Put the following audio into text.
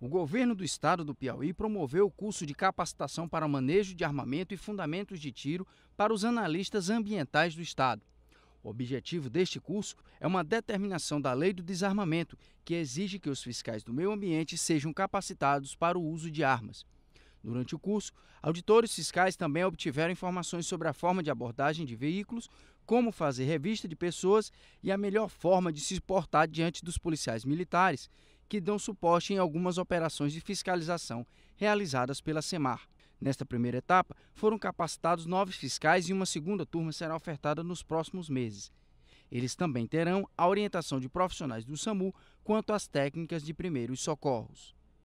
o governo do estado do Piauí promoveu o curso de capacitação para manejo de armamento e fundamentos de tiro para os analistas ambientais do estado. O objetivo deste curso é uma determinação da lei do desarmamento, que exige que os fiscais do meio ambiente sejam capacitados para o uso de armas. Durante o curso, auditores fiscais também obtiveram informações sobre a forma de abordagem de veículos, como fazer revista de pessoas e a melhor forma de se portar diante dos policiais militares, que dão suporte em algumas operações de fiscalização realizadas pela SEMAR. Nesta primeira etapa, foram capacitados nove fiscais e uma segunda turma será ofertada nos próximos meses. Eles também terão a orientação de profissionais do SAMU quanto às técnicas de primeiros socorros.